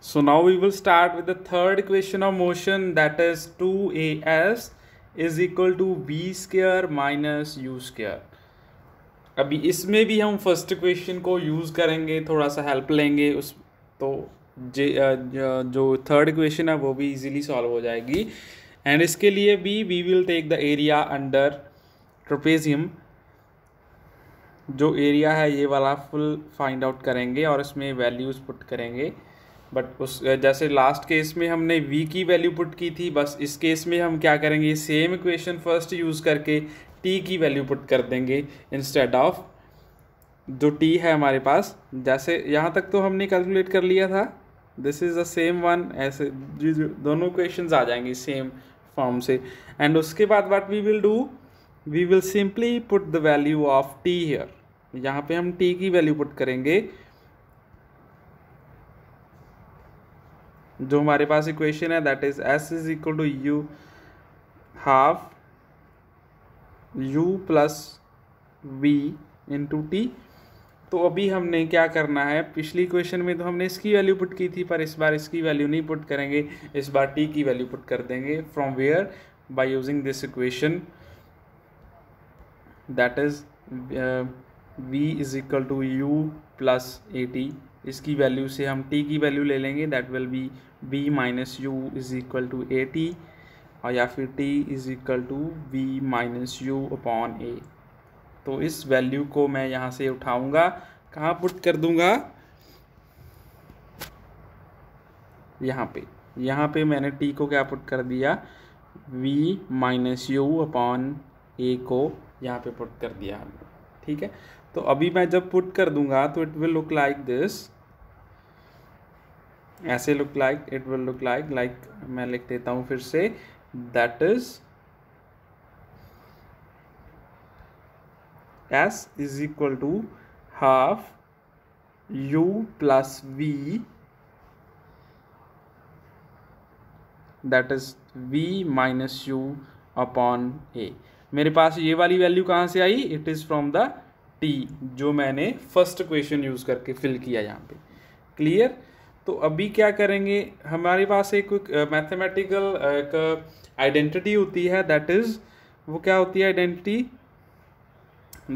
So now we will start with the third equation of motion that is 2as is equal to v square minus u square. अभी इसमें भी हम first equation को use करेंगे थोड़ा सा help लेंगे उस तो जे जो थर्ड इक्वेशन है वो भी इजीली सॉल्व हो जाएगी एंड इसके लिए भी we will take the area under trapezium जो एरिया है ये वाला फुल फाइंड आउट करेंगे और इसमें वैल्यूज़ पुट करेंगे बट उस जैसे लास्ट केस में हमने वी की वैल्यू पुट की थी बस इस केस में हम क्या करेंगे सेम इक्वेशन फर्स्ट यूज़ करके टी की वैल्यू पुट कर देंगे इंस्टेड ऑफ जो टी है हमारे पास जैसे यहाँ तक तो हमने कैलकुलेट कर लिया था this is the same one ऐसे दोनों क्वेश्चन आ जाएंगे सेम फॉर्म से एंड उसके बाद what we will do we will simply put the value of T here यहाँ पे हम टी की वैल्यू पुट करेंगे जो हमारे पास इक्वेशन है that is S is equal to U half U plus V into T तो अभी हमने क्या करना है पिछली इक्वेशन में तो हमने इसकी वैल्यू पुट की थी पर इस बार इसकी वैल्यू नहीं पुट करेंगे इस बार टी की वैल्यू पुट कर देंगे from where by using this equation that is V is equal to U plus A T इसकी वैल्यू से हम टी की वैल्यू ले लेंगे that will be be minus U is equal to A T और या फिर T is equal to V minus U upon A तो इस वैल्यू को मैं यहाँ से उठाऊँगा कहाँ पुट कर दूँगा यहाँ पे यहाँ पे मैंने टी को क्या पुट कर दिया V minus U upon A को यहाँ पे पुट कर दिया हमने ठीक है तो अभी मैं जब पुट कर दूंगा तो it will look like this ऐसे look like it will look like like मैं लिख देता हूं फिर से that is S is equal to half U plus V that is V minus U upon A मेरे पास ये वाली वैल्यू कहाँ से I it is from the T जो मैंने फर्स्ट क्वेश्चन यूज़ करके फिल किया यहाँ पे क्लियर तो अभी क्या करेंगे हमारे पास एक मैथमेटिकल एक आइडेंटिटी होती है दैट इज़ वो क्या होती है आइडेंटिटी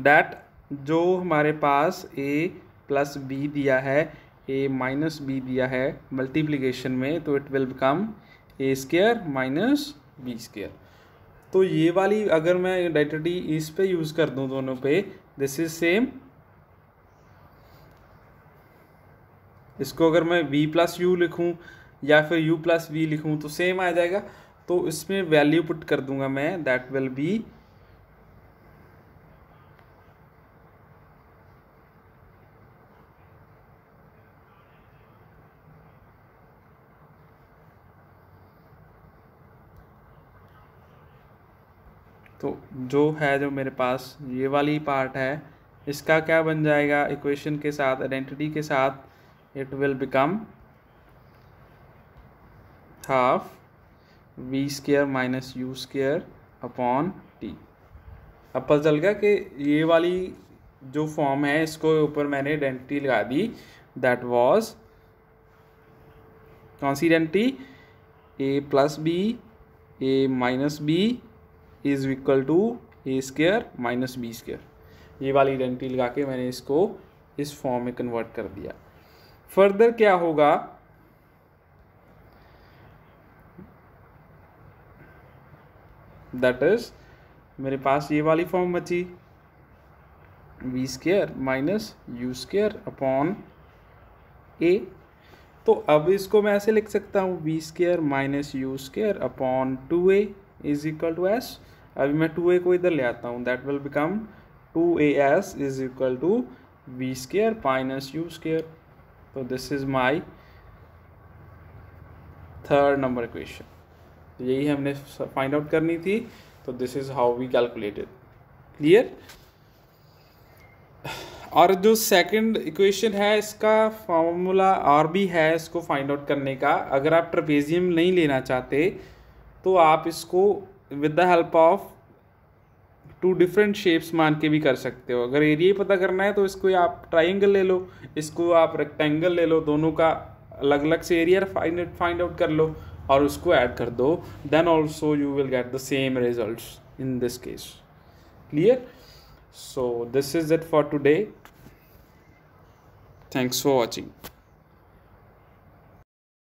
दैट जो हमारे पास ए प्लस बी दिया है ए माइनस बी दिया है मल्टीप्लिकेशन में तो it will become A square minus B square तो ये वाली अगर मैं आइडेंटिटी इस पे यूज़ कर दूँ दोनों पे दिस इज सेम इसको अगर मैं v प्लस यू लिखूँ या फिर u प्लस वी लिखूँ तो सेम आ जाएगा तो इसमें वैल्यू पुट कर दूंगा मैं दैट विल बी तो जो है जो मेरे पास ये वाली पार्ट है इसका क्या बन जाएगा इक्वेशन के साथ आइडेंटिटी के साथ it will become half V square minus U square upon T अब पता चल गया कि ये वाली जो फॉर्म है इसको ऊपर मैंने आइडेंटिटी लगा दी दैट वाज कौन सी identity A plus B A minus B is equal to A square minus B square ये वाली आइडेंटिटी लगा के मैंने इसको इस फॉर्म में कन्वर्ट कर दिया फर्दर क्या होगा दैट इज मेरे पास ये वाली फॉर्म बची V square minus U square upon A तो अब इसको मैं ऐसे लिख सकता हूँ V square minus U square upon two A is equal to S अभी मैं टू ए को इधर ले आता हूँ that will become two A S is equal to B square minus U square तो this is my third number equation यही हमने फाइंड आउट करनी थी तो this is how we calculated clear और जो सेकंड इक्वेशन है इसका फार्मूला और भी है इसको फाइंड आउट करने का अगर आप ट्रपेजियम नहीं लेना चाहते तो आप इसको with the help of two different shapes मान के भी कर सकते हो अगर एरिया पता करना है तो इसको आप ट्राइंगल ले लो इसको आप रेक्टेंगल ले लो दोनों का अलग अलग से एरिया फाइंड फाइंड आउट कर लो और उसको ऐड कर दो then also you will get the same result in this case clear so this is it for today thanks for watching